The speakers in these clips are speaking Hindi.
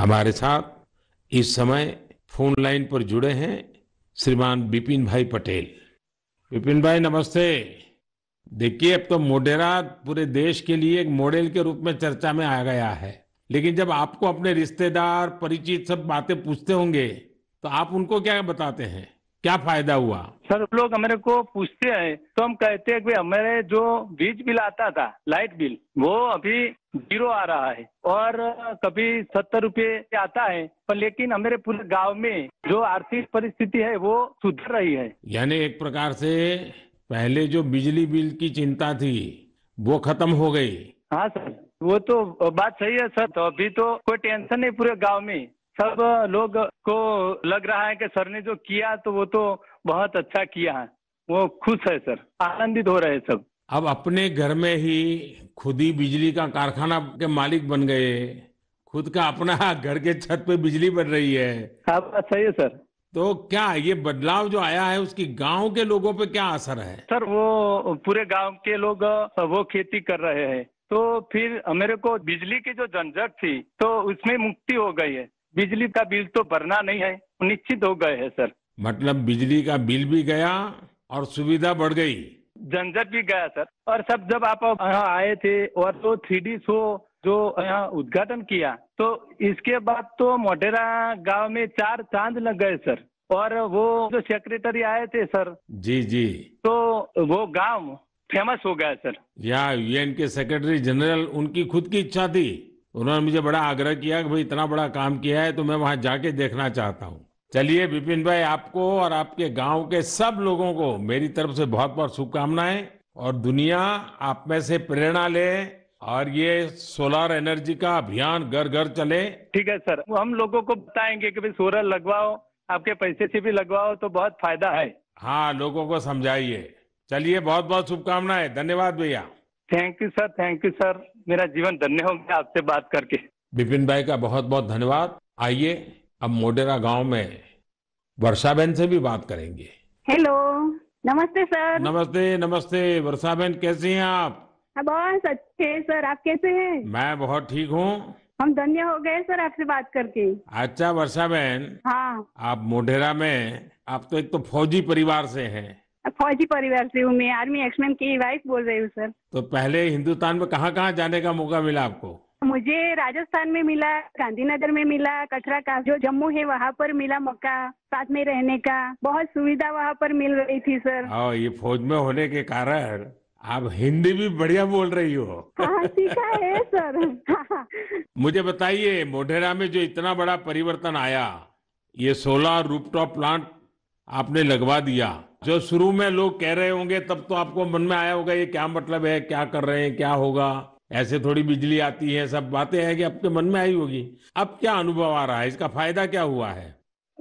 हमारे साथ इस समय फोन लाइन पर जुड़े हैं श्रीमान बिपिन भाई पटेल विपिन भाई नमस्ते देखिए अब तो मोडेरा पूरे देश के लिए एक मॉडल के रूप में चर्चा में आ गया है लेकिन जब आपको अपने रिश्तेदार परिचित सब बातें पूछते होंगे तो आप उनको क्या बताते हैं क्या फायदा हुआ सर लोग हमारे को पूछते हैं तो हम कहते हैं कि हमारे जो बीज बिल आता था लाइट बिल वो अभी जीरो आ रहा है और कभी सत्तर रूपए आता है पर लेकिन हमारे पूरे गांव में जो आर्थिक परिस्थिति है वो सुधर रही है यानी एक प्रकार से पहले जो बिजली बिल की चिंता थी वो खत्म हो गई हाँ सर वो तो बात सही है सर तो अभी तो कोई टेंशन नहीं पूरे गांव में सब लोग को लग रहा है कि सर ने जो किया तो वो तो बहुत अच्छा किया है वो खुश है सर आनंदित हो रहे सब अब अपने घर में ही खुद ही बिजली का कारखाना के मालिक बन गए खुद का अपना घर के छत पे बिजली बन रही है आप हाँ, सही है सर तो क्या ये बदलाव जो आया है उसकी गांव के लोगों पे क्या असर है सर वो पूरे गांव के लोग वो खेती कर रहे हैं तो फिर मेरे को बिजली की जो झंझट थी तो उसमें मुक्ति हो गई है बिजली का बिल तो भरना नहीं है निश्चित हो गए है सर मतलब बिजली का बिल भी गया और सुविधा बढ़ गई झंझट भी गया सर और सब जब आप यहाँ आए थे और तो थ्री शो जो यहाँ उद्घाटन किया तो इसके बाद तो मोटेरा गांव में चार चांद लग गए सर और वो जो सेक्रेटरी आए थे सर जी जी तो वो गांव फेमस हो गया सर या यूएन के सेक्रेटरी जनरल उनकी खुद की इच्छा थी उन्होंने मुझे बड़ा आग्रह किया कि भाई इतना बड़ा काम किया है तो मैं वहां जाके देखना चाहता हूँ चलिए विपिन भाई आपको और आपके गांव के सब लोगों को मेरी तरफ से बहुत बहुत शुभकामनाएं और दुनिया आप में से प्रेरणा ले और ये सोलर एनर्जी का अभियान घर घर चले ठीक है सर हम लोगों को बताएंगे कि भाई सोलर लगवाओ आपके पैसे से भी लगवाओ तो बहुत फायदा है हाँ लोगों को समझाइए चलिए बहुत बहुत शुभकामनाएं धन्यवाद भैया thank you sir thank you sir मेरा जीवन धन्य हो गया आपसे बात करके विपिन भाई का बहुत बहुत धन्यवाद आइए अब मोडेरा गांव में वर्षा बहन से भी बात करेंगे हेलो नमस्ते सर नमस्ते नमस्ते वर्षा बहन कैसी हैं आप हाँ, बहुत अच्छे सर आप कैसे हैं मैं बहुत ठीक हूँ हम धन्य हो गए सर आपसे बात करके अच्छा वर्षा बहन हाँ आप मोढेरा में आप तो एक तो फौजी परिवार से हैं फौजी परिवार से हूँ मैं आर्मी एक्समैन की वाइफ बोल रही हूँ सर तो पहले हिंदुस्तान में कहाँ कहाँ जाने का मौका मिला आपको मुझे राजस्थान में मिला गांधीनगर में मिला कटरा का जो जम्मू है वहाँ पर मिला मौका साथ में रहने का बहुत सुविधा वहाँ पर मिल रही थी सर हाँ ये फौज में होने के कारण आप हिंदी भी बढ़िया बोल रही हो हाँ सीखा है सर हाँ। मुझे बताइए मोढेरा में जो इतना बड़ा परिवर्तन आया ये सोलह रूपटॉप प्लांट आपने लगवा दिया जो शुरू में लोग कह रहे होंगे तब तो आपको मन में आया होगा ये क्या मतलब है क्या कर रहे हैं क्या होगा ऐसे थोड़ी बिजली आती है सब बातें हैं कि आपके तो मन में आई होगी अब क्या अनुभव आ रहा है इसका फायदा क्या हुआ है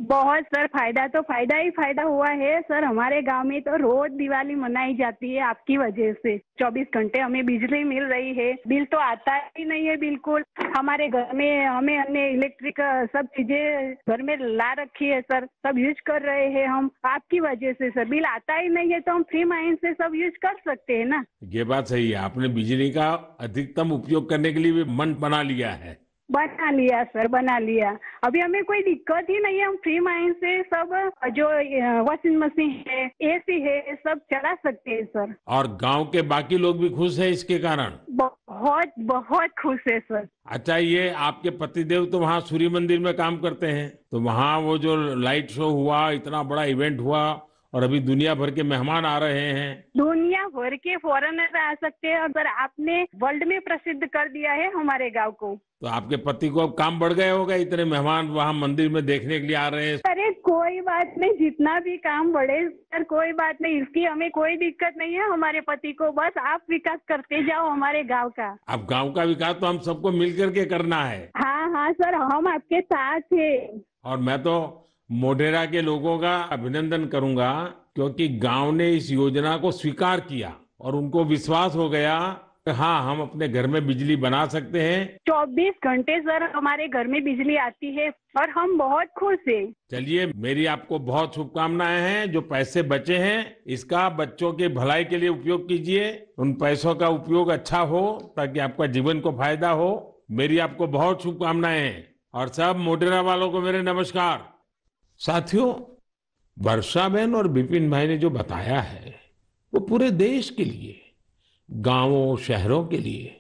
बहुत सर फायदा तो फायदा ही फायदा हुआ है सर हमारे गांव में तो रोज दिवाली मनाई जाती है आपकी वजह से 24 घंटे हमें बिजली मिल रही है बिल तो आता ही नहीं है बिल्कुल हमारे घर में हमें हमने इलेक्ट्रिक सब चीजें घर में ला रखी है सर सब यूज कर रहे हैं हम आपकी वजह से सर बिल आता ही नहीं है तो हम फ्री माइंड से सब यूज कर सकते है ना ये बात सही है आपने बिजली का अधिकतम उपयोग करने के लिए भी मन बना लिया है बना लिया सर बना लिया अभी हमें कोई दिक्कत ही नहीं है हम फ्री माइंड से सब जो वॉशिंग मशीन है एसी है सब चला सकते हैं सर और गांव के बाकी लोग भी खुश है इसके कारण बहुत बहुत खुश है सर अच्छा ये आपके पतिदेव तो वहाँ सूर्य मंदिर में काम करते हैं तो वहाँ वो जो लाइट शो हुआ इतना बड़ा इवेंट हुआ और अभी दुनिया भर के मेहमान आ रहे हैं दुनिया भर के फॉरेनर आ सकते हैं अगर आपने वर्ल्ड में प्रसिद्ध कर दिया है हमारे गांव को तो आपके पति को अब काम बढ़ गया होगा इतने मेहमान वहाँ मंदिर में देखने के लिए आ रहे हैं अरे कोई बात नहीं जितना भी काम बढ़े सर कोई बात नहीं इसकी हमें कोई दिक्कत नहीं है हमारे पति को बस आप विकास करते जाओ हमारे गाँव का अब गाँव का विकास तो हम सबको मिल करके करना है हाँ हाँ सर हम आपके साथ है और मैं तो मोढेरा के लोगों का अभिनंदन करूंगा क्योंकि गांव ने इस योजना को स्वीकार किया और उनको विश्वास हो गया हाँ हम अपने घर में बिजली बना सकते हैं चौबीस घंटे सर हमारे घर में बिजली आती है और हम बहुत खुश हैं। चलिए मेरी आपको बहुत शुभकामनाएं हैं जो पैसे बचे हैं इसका बच्चों के भलाई के लिए उपयोग कीजिए उन पैसों का उपयोग अच्छा हो ताकि आपका जीवन को फायदा हो मेरी आपको बहुत शुभकामनाएं हैं और सब मोटेरा वालों को मेरे नमस्कार साथियों वर्षा बहन और विपिन भाई ने जो बताया है वो पूरे देश के लिए गांवों शहरों के लिए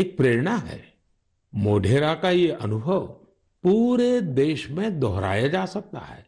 एक प्रेरणा है मोढेरा का ये अनुभव पूरे देश में दोहराया जा सकता है